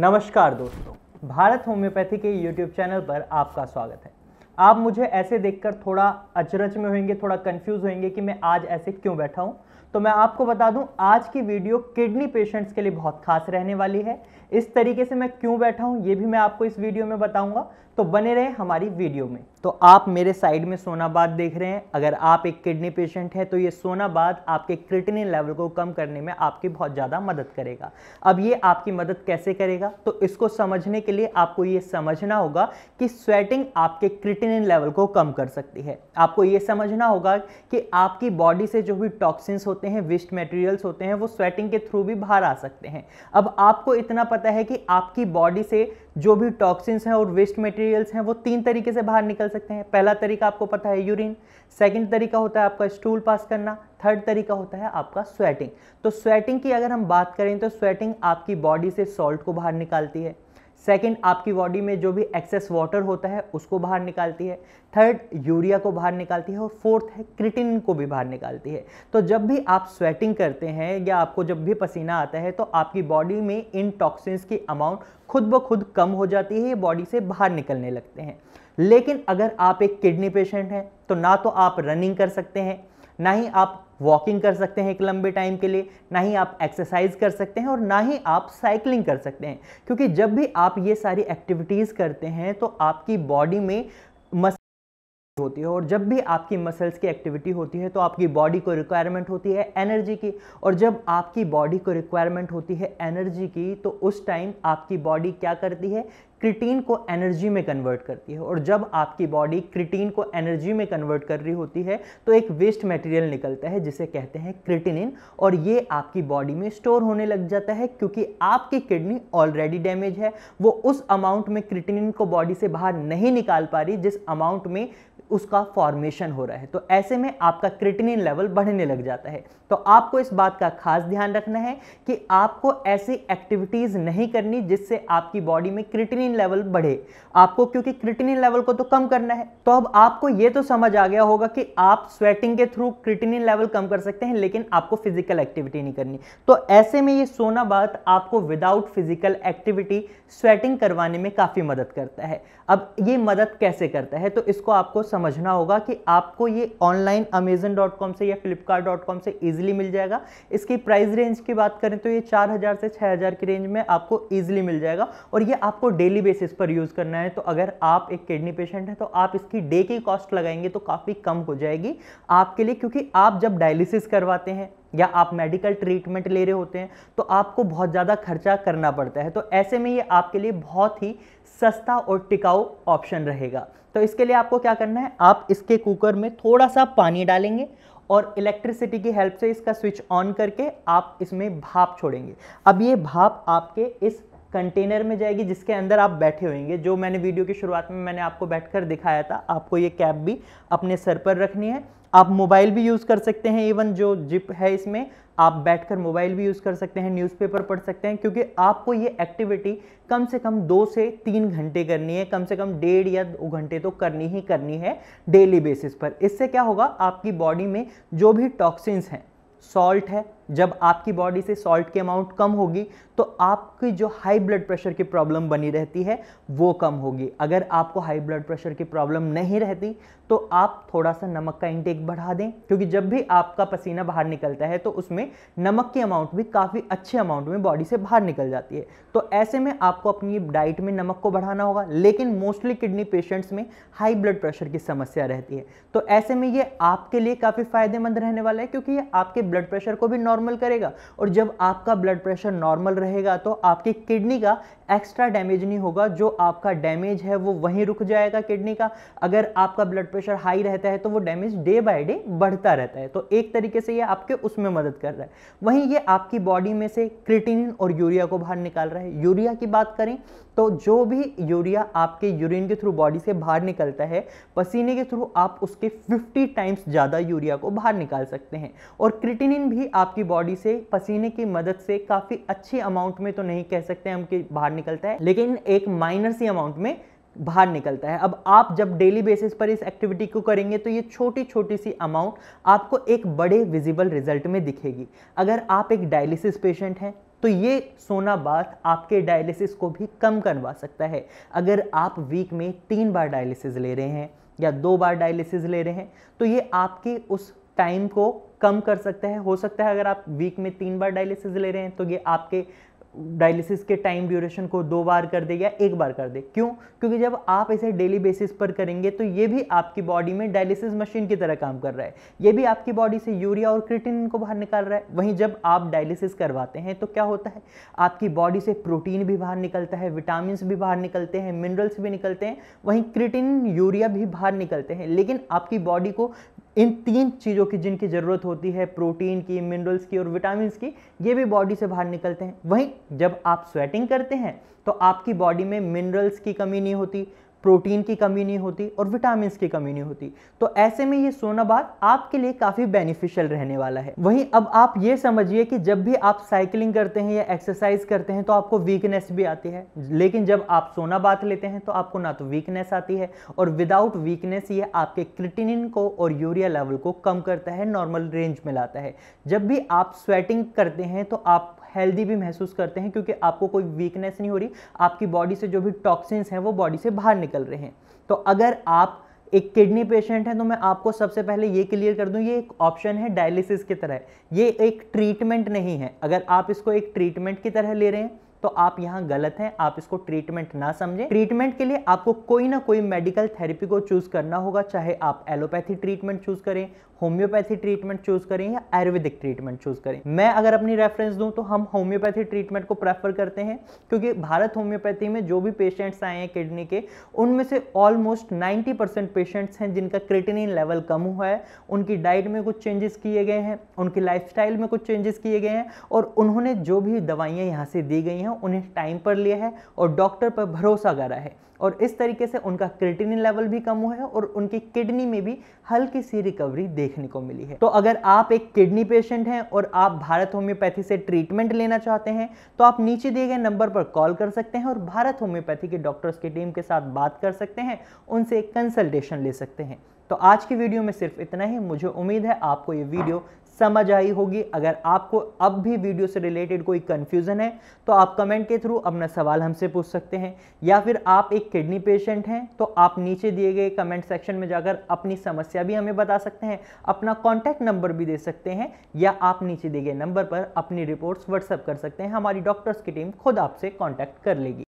नमस्कार दोस्तों भारत होम्योपैथी के यूट्यूब चैनल पर आपका स्वागत है आप मुझे ऐसे देखकर थोड़ा अचरज में होंगे थोड़ा कंफ्यूज होंगे कि मैं आज ऐसे क्यों बैठा हूँ तो मैं आपको बता दूं आज की वीडियो किडनी पेशेंट्स के लिए बहुत खास रहने वाली है इस तरीके से मैं क्यों बैठा हूं ये भी मैं आपको इस वीडियो में बताऊंगा तो बने रहे हमारी वीडियो में तो आप मेरे साइड में सोनाबाद देख रहे हैं अगर आप एक किडनी पेशेंट हैं तो ये सोनाबाद आपके क्रिटिनिन लेवल को कम करने में आपकी बहुत ज़्यादा मदद करेगा अब ये आपकी मदद कैसे करेगा तो इसको समझने के लिए आपको ये समझना होगा कि स्वेटिंग आपके क्रिटिनिन लेवल को कम कर सकती है आपको ये समझना होगा कि आपकी बॉडी से जो भी टॉक्सिन्स होते होते हैं वेस्ट मटेरियल्स होते हैं वो स्वेटिंग के थ्रू भी बाहर आ सकते हैं अब आपको इतना पता है कि आपकी बॉडी से जो भी टॉक्सिन्स हैं और वेस्ट मटेरियल्स हैं वो तीन तरीके से बाहर निकल सकते हैं पहला तरीका आपको पता है यूरिन सेकेंड तरीका होता है आपका स्टूल पास करना थर्ड तरीका होता है आपका स्वेटिंग तो स्वेटिंग की अगर हम बात करें तो स्वेटिंग आपकी बॉडी से सॉल्ट को बाहर निकालती है सेकंड आपकी बॉडी में जो भी एक्सेस वाटर होता है उसको बाहर निकालती है थर्ड यूरिया को बाहर निकालती है और फोर्थ है क्रिटिन को भी बाहर निकालती है तो जब भी आप स्वेटिंग करते हैं या आपको जब भी पसीना आता है तो आपकी बॉडी में इन टॉक्सिन्स की अमाउंट खुद ब खुद कम हो जाती है ये बॉडी से बाहर निकलने लगते हैं लेकिन अगर आप एक किडनी पेशेंट हैं तो ना तो आप रनिंग कर सकते हैं ना ही आप वॉकिंग कर सकते हैं एक लंबे टाइम के लिए ना ही आप एक्सरसाइज कर सकते हैं और ना ही आप साइकिलिंग कर सकते हैं क्योंकि जब भी आप ये सारी एक्टिविटीज़ करते हैं तो आपकी बॉडी में मस होती है और जब भी आपकी मसल्स की एक्टिविटी होती है तो आपकी बॉडी को रिक्वायरमेंट होती है एनर्जी की और जब आपकी बॉडी को रिक्वायरमेंट होती है एनर्जी की तो उस टाइम आपकी बॉडी क्या करती है क्रिटीन को एनर्जी में कन्वर्ट करती है और जब आपकी बॉडी क्रिटीन को एनर्जी में कन्वर्ट कर रही होती है तो एक वेस्ट मटेरियल निकलता है जिसे कहते हैं क्रिटिनिन और ये आपकी बॉडी में स्टोर होने लग जाता है क्योंकि आपकी किडनी ऑलरेडी डैमेज है वो उस अमाउंट में क्रिटिनिन को बॉडी से बाहर नहीं निकाल पा रही जिस अमाउंट में उसका फॉर्मेशन हो रहा है तो ऐसे में आपका क्रिटिनिन लेवल बढ़ने लग जाता है तो आपको इस बात का खास ध्यान रखना है कि आपको ऐसी एक्टिविटीज़ नहीं करनी जिससे आपकी बॉडी में क्रिटिनिन क्रिटिनिन लेवल बढ़े आपको क्योंकि क्रिटिनिन लेवल को तो कम करना है तो अब आपको ये तो समझ आ गया होगा कि आप स्वेटिंग के थ्रू क्रिटिनिन लेवल कम कर सकते हैं लेकिन आपको फिजिकल एक्टिविटी नहीं करनी तो ऐसे में ये सोना बात आपको विदाउट फिजिकल एक्टिविटी स्वेटिंग करवाने में काफ़ी मदद करता है अब ये मदद कैसे करता है तो इसको आपको समझना होगा कि आपको ये ऑनलाइन अमेजन से या फ्लिपकार्ट से ईजिली मिल जाएगा इसकी प्राइस रेंज की बात करें तो ये चार से छः की रेंज में आपको ईजिली मिल जाएगा और ये आपको डेली डेली बेसिस पर यूज़ करना है तो अगर आप एक किडनी पेशेंट हैं तो आप इसकी डे की कॉस्ट लगाएंगे तो काफ़ी कम हो जाएगी आपके लिए क्योंकि आप जब डायलिसिस करवाते हैं या आप मेडिकल ट्रीटमेंट ले रहे होते हैं तो आपको बहुत ज़्यादा खर्चा करना पड़ता है तो ऐसे में ये आपके लिए बहुत ही सस्ता और टिकाऊ ऑप्शन रहेगा तो इसके लिए आपको क्या करना है आप इसके कुकर में थोड़ा सा पानी डालेंगे और इलेक्ट्रिसिटी की हेल्प से इसका स्विच ऑन करके आप इसमें भाप छोड़ेंगे अब ये भाप आपके इस कंटेनर में जाएगी जिसके अंदर आप बैठे होंगे जो मैंने वीडियो की शुरुआत में मैंने आपको बैठकर दिखाया था आपको ये कैप भी अपने सर पर रखनी है आप मोबाइल भी यूज़ कर सकते हैं इवन जो जिप है इसमें आप बैठकर मोबाइल भी यूज़ कर सकते हैं न्यूज़पेपर पढ़ सकते हैं क्योंकि आपको ये एक्टिविटी कम से कम दो से तीन घंटे करनी है कम से कम डेढ़ या दो घंटे तो करनी ही करनी है डेली बेसिस पर इससे क्या होगा आपकी बॉडी में जो भी टॉक्सिन्स हैं सॉल्ट है जब आपकी बॉडी से सॉल्ट की अमाउंट कम होगी तो आपकी जो हाई ब्लड प्रेशर की प्रॉब्लम बनी रहती है वो कम होगी अगर आपको हाई ब्लड प्रेशर की प्रॉब्लम नहीं रहती तो आप थोड़ा सा नमक का इंटेक बढ़ा दें क्योंकि जब भी आपका पसीना बाहर निकलता है तो उसमें नमक की अमाउंट भी काफ़ी अच्छे अमाउंट में बॉडी से बाहर निकल जाती है तो ऐसे में आपको अपनी डाइट में नमक को बढ़ाना होगा लेकिन मोस्टली किडनी पेशेंट्स में हाई ब्लड प्रेशर की समस्या रहती है तो ऐसे में ये आपके लिए काफ़ी फ़ायदेमंद रहने वाला है क्योंकि ये आपके ब्लड प्रेशर को भी नॉर्मल नॉर्मल करेगा और जब आपका ब्लड प्रेशर नॉर्मल रहेगा तो आपकी किडनी का एक्स्ट्रा डैमेज नहीं होगा जो आपका डैमेज है वो वहीं रुक जाएगा किडनी का अगर आपका ब्लड प्रेशर हाई रहता है तो वो डैमेज डे बाय डे बढ़ता रहता है तो एक तरीके से ये आपके उसमें मदद कर रहा है वहीं ये आपकी बॉडी में से क्रिटिनिन और यूरिया को बाहर निकाल रहा है यूरिया की बात करें तो जो भी यूरिया आपके यूरिन के थ्रू बॉडी से बाहर निकलता है पसीने के थ्रू आप उसके फिफ्टी टाइम्स ज़्यादा यूरिया को बाहर निकाल सकते हैं और क्रिटिनिन भी आपकी बॉडी से पसीने की मदद से काफ़ी अच्छे अमाउंट में तो नहीं कह सकते हम कि बाहर निकलता है लेकिन एक माइनर सी अमाउंट में बाहर निकलता है अब आप जब डेली बेसिस पर इस एक्टिविटी को करेंगे तो ये छोटी छोटी सी अमाउंट आपको एक बड़े विजिबल रिजल्ट में दिखेगी अगर आप एक डायलिसिस पेशेंट हैं तो ये सोना बाथ आपके डायलिसिस को भी कम करवा सकता है अगर आप वीक में तीन बार डायलिसिस ले रहे हैं या दो बार डायलिसिस ले रहे हैं तो ये आपके उस टाइम को कम कर सकता है हो सकता है अगर आप वीक में तीन बार डायलिसिस ले रहे हैं तो ये आपके डायलिसिस के टाइम ड्यूरेशन को दो बार कर दे या एक बार कर दे क्यों क्योंकि जब आप इसे डेली बेसिस पर करेंगे तो ये भी आपकी बॉडी में डायलिसिस मशीन की तरह काम कर रहा है ये भी आपकी बॉडी से यूरिया और क्रिटिन को बाहर निकाल रहा है वहीं जब आप डायलिसिस करवाते हैं तो क्या होता है आपकी बॉडी से प्रोटीन भी बाहर निकलता है विटामिन भी बाहर निकलते हैं मिनरल्स भी निकलते हैं वहीं क्रिटिन यूरिया भी बाहर निकलते हैं लेकिन आपकी बॉडी को इन तीन चीज़ों की जिनकी ज़रूरत होती है प्रोटीन की मिनरल्स की और विटामिन की ये भी बॉडी से बाहर निकलते हैं वहीं जब आप स्वेटिंग करते हैं तो आपकी बॉडी में मिनरल्स की कमी नहीं होती प्रोटीन की कमी नहीं होती और विटामिन की कमी नहीं होती तो ऐसे में ये सोना बात आपके लिए काफ़ी बेनिफिशियल रहने वाला है वहीं अब आप ये समझिए कि जब भी आप साइकिलिंग करते हैं या एक्सरसाइज करते हैं तो आपको वीकनेस भी आती है लेकिन जब आप सोना बात लेते हैं तो आपको ना तो वीकनेस आती है और विदाउट वीकनेस ये आपके क्रिटिनिन को और यूरिया लेवल को कम करता है नॉर्मल रेंज में लाता है जब भी आप स्वेटिंग करते हैं तो आप हेल्दी भी महसूस करते हैं क्योंकि आपको कोई वीकनेस नहीं हो रही आपकी बॉडी से जो भी टॉक्सिन्स हैं वो बॉडी से बाहर निकल रहे हैं तो अगर आप एक किडनी पेशेंट है तो मैं आपको सबसे पहले ये क्लियर कर दूं ये एक ऑप्शन है डायलिसिस की तरह ये एक ट्रीटमेंट नहीं है अगर आप इसको एक ट्रीटमेंट की तरह ले रहे हैं तो आप यहाँ गलत हैं आप इसको ट्रीटमेंट ना समझें ट्रीटमेंट के लिए आपको कोई ना कोई मेडिकल थेरेपी को चूज करना होगा चाहे आप एलोपैथी ट्रीटमेंट चूज करें होम्योपैथी ट्रीटमेंट चूज करें या आयुर्वेदिक ट्रीटमेंट चूज करें मैं अगर अपनी रेफरेंस दूं तो हम होम्योपैथी ट्रीटमेंट को प्रेफर करते हैं क्योंकि भारत होम्योपैथी में जो भी पेशेंट्स आए हैं किडनी के उनमें से ऑलमोस्ट 90 परसेंट पेशेंट्स हैं जिनका क्रिटिनिन लेवल कम हुआ है उनकी डाइट में कुछ चेंजेस किए गए हैं उनकी लाइफ में कुछ चेंजेस किए गए हैं और उन्होंने जो भी दवाइयाँ यहाँ से दी गई हैं हैं उन्हें टाइम पर लिया है और डॉक्टर पर भरोसा करा है और इस तरीके से उनका क्रिटिनिन लेवल भी कम हुआ है और उनकी किडनी में भी हल्की सी रिकवरी देखने को मिली है तो अगर आप एक किडनी पेशेंट हैं और आप भारत होम्योपैथी से ट्रीटमेंट लेना चाहते हैं तो आप नीचे दिए गए नंबर पर कॉल कर सकते हैं और भारत होम्योपैथी के डॉक्टर्स की टीम के साथ बात कर सकते हैं उनसे कंसल्टेशन ले सकते हैं तो आज की वीडियो में सिर्फ इतना ही मुझे उम्मीद है आपको ये वीडियो समझ आई होगी अगर आपको अब भी वीडियो से रिलेटेड कोई कन्फ्यूज़न है तो आप कमेंट के थ्रू अपना सवाल हमसे पूछ सकते हैं या फिर आप एक किडनी पेशेंट हैं तो आप नीचे दिए गए कमेंट सेक्शन में जाकर अपनी समस्या भी हमें बता सकते हैं अपना कॉन्टैक्ट नंबर भी दे सकते हैं या आप नीचे दिए गए नंबर पर अपनी रिपोर्ट्स व्हाट्सअप कर सकते हैं हमारी डॉक्टर्स की टीम खुद आपसे कॉन्टैक्ट कर लेगी